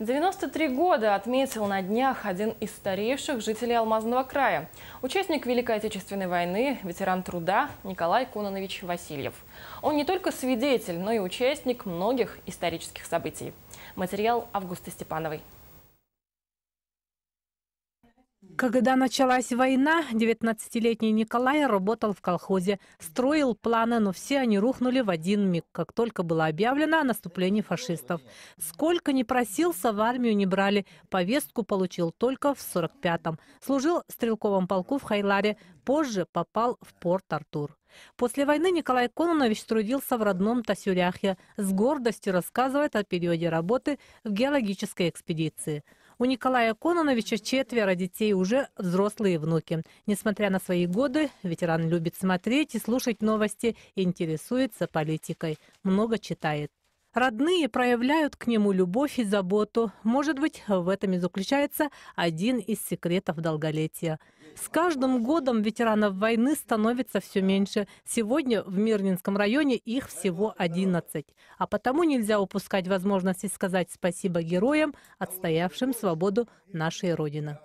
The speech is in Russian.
93 года отметил на днях один из старейших жителей Алмазного края. Участник Великой Отечественной войны, ветеран труда Николай Кононович Васильев. Он не только свидетель, но и участник многих исторических событий. Материал Августа Степановой. Когда началась война, 19-летний Николай работал в колхозе, строил планы, но все они рухнули в один миг, как только было объявлено о наступлении фашистов. Сколько не просился, в армию не брали. Повестку получил только в 45-м. Служил в стрелковом полку в Хайларе, позже попал в порт Артур. После войны Николай Кононович трудился в родном Тасюряхе. С гордостью рассказывает о периоде работы в геологической экспедиции – у Николая Кононовича четверо детей, уже взрослые внуки. Несмотря на свои годы, ветеран любит смотреть и слушать новости, интересуется политикой, много читает. Родные проявляют к нему любовь и заботу. Может быть, в этом и заключается один из секретов долголетия. С каждым годом ветеранов войны становится все меньше. Сегодня в Мирнинском районе их всего 11. А потому нельзя упускать возможности сказать спасибо героям, отстоявшим свободу нашей Родины.